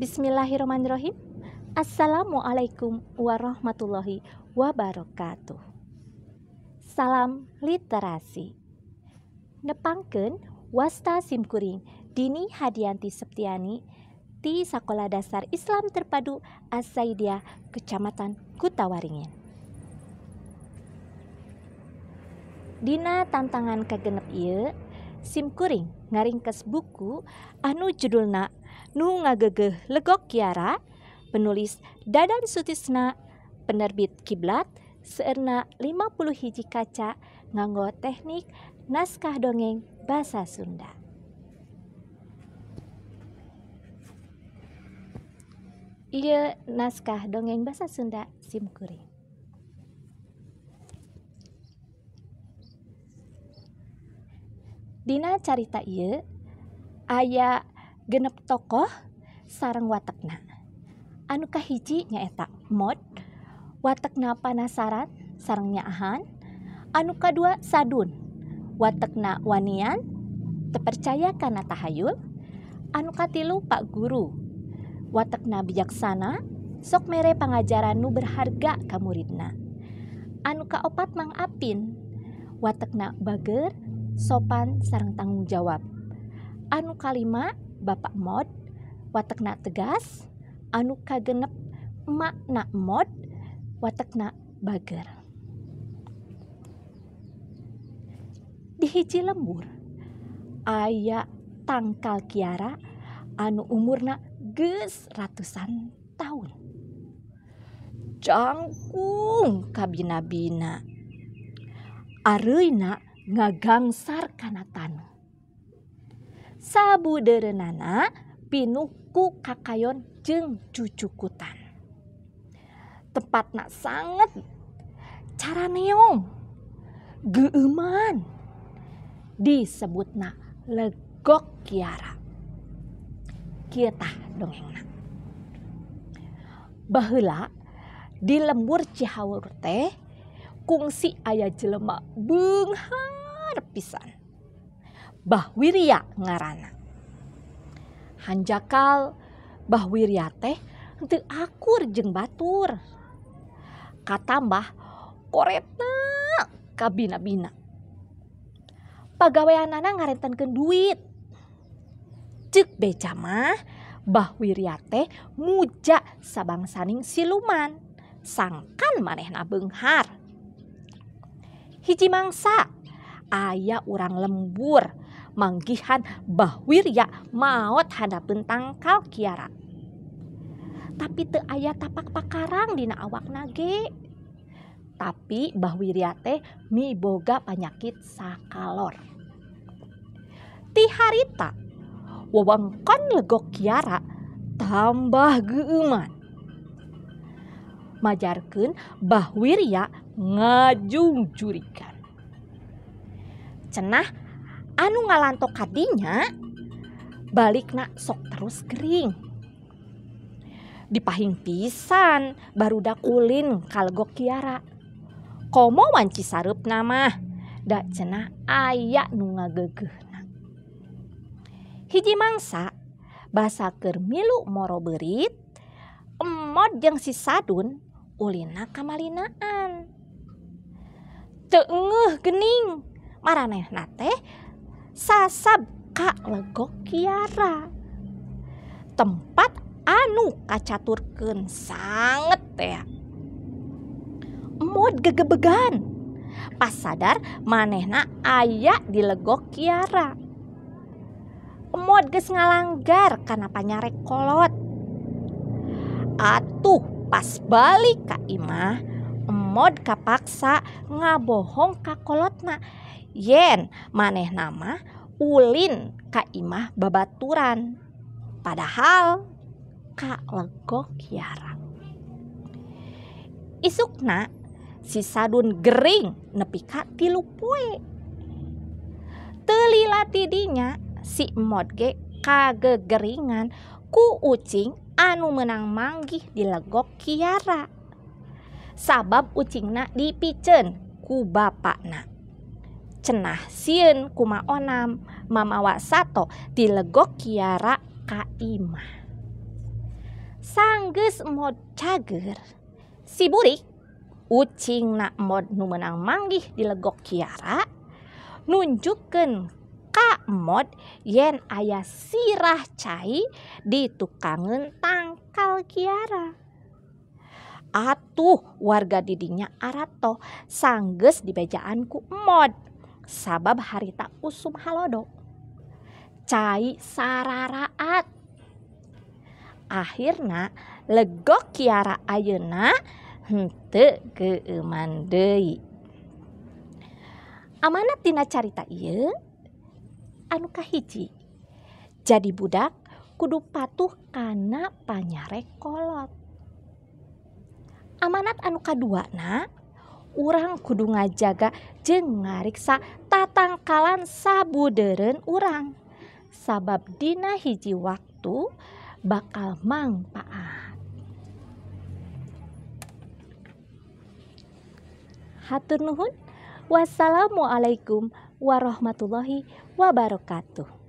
Bismillahirrahmanirrahim. Assalamualaikum warahmatullahi wabarakatuh. Salam literasi. Nepangken wasta simkuring Dini Hadianti Septiani di Sekolah Dasar Islam Terpadu Asaidia Kecamatan Kutawaringin. Dina tantangan kagenep ieu simkuring ngaringkes buku anu judulna Nu ngagegeh Legok Kiara, penulis Dadan Sutisna, penerbit Kiblat, seerna 50 hiji kaca nganggo teknik naskah dongeng bahasa Sunda. Iya naskah dongeng bahasa Sunda simkuring. Dina carita iya ayah genep tokoh sarang watekna anuka hiji nyaeta mod watekna panasaran sarangnya ahan anu kedua sadun watekna wanian tepercaya karena tahayul anu katilu pak guru watekna bijaksana sok mere pangajaran nu berharga ka muridna anu kaopat mang apin watakna bager sopan sarang tanggung jawab anu kalima oleh Bapak mod watekna tegas anu kagenp makna mod watekna bager dihiji lembur aya tangka Kiara anu umurna ge ratusan tahun cangkung kabinabina Arena ngagang sararkanatanu sabudana Pinuku kakkayon jeng cucukutan tepatnak sang cara neong geeman disebutnak leggok Kiarata dong bahla di lembur cihawur teh kugsi ayah jelemak bunghar pisnan Ba Wirya ngarana Hanjakal Bah Wiryate untuk akur jengbatur kata Bah kore kabina-bina Paweian na ngaretan ken duit Jeg becama Bah Wiryate mujak sabangsaning siluman sangangkan manehna Benghar Hichi mangsa aya urang lembur. manggihan Bawirya maut hadap tentang kau Kira tapi te ayah tapak pakaran dina awak nage tapi bahwiryate mi boga panyakit sakkalor ti harita wowamkon leggo Kira tambah geman Majarkan Bawirya ngaju jurikan cenah, nuna lanau Katinya balik na sok terus kering dipaing pisan baru dak kulin kalgok Kira komo manci sarup nama ndak cenak aya nuna gege hijji mangsa basa Kermiluk moroberrit emot yang si sadun Ulin kammalinaan cenge gening mareh nate teh sasab ka legok kiara tempat anu kacaturken sangat ya mod gegebegan pas sadar manehna ayak di legok kiara mod ges ngalanggar karena panyarek kolot atuh pas balik kak imah mod kapaksa ngabohong ka kolotna Yen maneh nama Ulin Ka imah bababaturan padahal Kak leggo kiarang isuk na si sadun Gering nepikak tilupuetelila tinya si modge kagegeran ku ucing anu menang mangih dileggo kiaara Sabab ucingnak dipicen ku bapak na cenah sieun kumaonam mamawa sato tilegok kiara ka imah sanggeus mod cager si burik ucing nak mod nu menang manggih dilegok kiara nunjukkeun ka mod yen aya sirah cai di tukangen tangkal kiara atuh warga didinya arato sanggeus dibejaanku mod sabab harita usum halodo cai sararaat akhirna legok kiara ayeuna henteu keuman deui amanat tina carita ieu anu kahiji jadi budak kudu patuh kana panyarek kolot amanat anu dua na urang kudu ngajaga jeng ngariksa tatangkalan sabuderen urang sabab dina hiji waktu bakal mangpaat. hatur nuhun wassalamualaikum warahmatullahi wabarakatuh